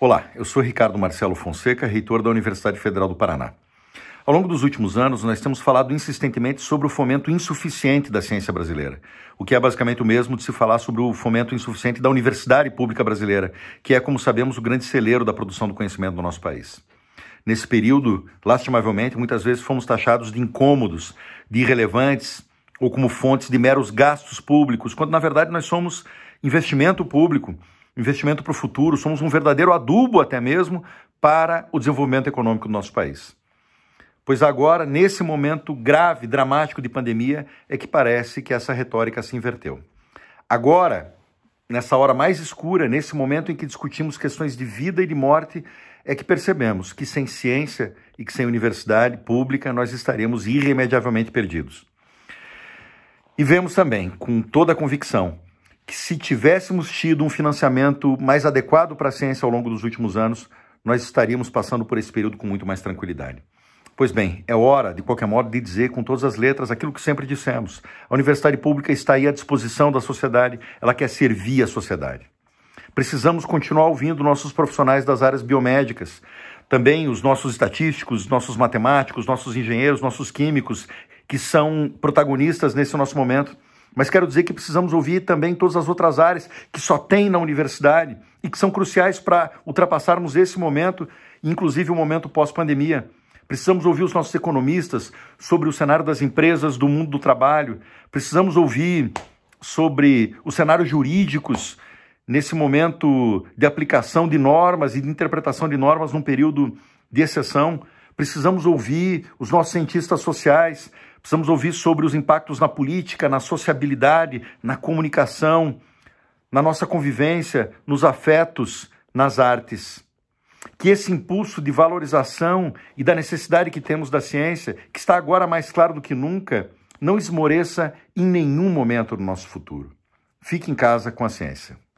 Olá, eu sou Ricardo Marcelo Fonseca, reitor da Universidade Federal do Paraná. Ao longo dos últimos anos, nós temos falado insistentemente sobre o fomento insuficiente da ciência brasileira, o que é basicamente o mesmo de se falar sobre o fomento insuficiente da universidade pública brasileira, que é, como sabemos, o grande celeiro da produção do conhecimento do nosso país. Nesse período, lastimavelmente, muitas vezes fomos taxados de incômodos, de irrelevantes ou como fontes de meros gastos públicos, quando na verdade nós somos investimento público investimento para o futuro, somos um verdadeiro adubo até mesmo para o desenvolvimento econômico do nosso país. Pois agora, nesse momento grave, dramático de pandemia, é que parece que essa retórica se inverteu. Agora, nessa hora mais escura, nesse momento em que discutimos questões de vida e de morte, é que percebemos que sem ciência e que sem universidade pública nós estaremos irremediavelmente perdidos. E vemos também, com toda a convicção, que se tivéssemos tido um financiamento mais adequado para a ciência ao longo dos últimos anos, nós estaríamos passando por esse período com muito mais tranquilidade. Pois bem, é hora, de qualquer modo, de dizer com todas as letras aquilo que sempre dissemos. A universidade pública está aí à disposição da sociedade, ela quer servir a sociedade. Precisamos continuar ouvindo nossos profissionais das áreas biomédicas, também os nossos estatísticos, nossos matemáticos, nossos engenheiros, nossos químicos, que são protagonistas nesse nosso momento. Mas quero dizer que precisamos ouvir também todas as outras áreas que só tem na universidade e que são cruciais para ultrapassarmos esse momento, inclusive o momento pós-pandemia. Precisamos ouvir os nossos economistas sobre o cenário das empresas, do mundo do trabalho. Precisamos ouvir sobre os cenários jurídicos nesse momento de aplicação de normas e de interpretação de normas num período de exceção. Precisamos ouvir os nossos cientistas sociais, Precisamos ouvir sobre os impactos na política, na sociabilidade, na comunicação, na nossa convivência, nos afetos, nas artes. Que esse impulso de valorização e da necessidade que temos da ciência, que está agora mais claro do que nunca, não esmoreça em nenhum momento do nosso futuro. Fique em casa com a ciência.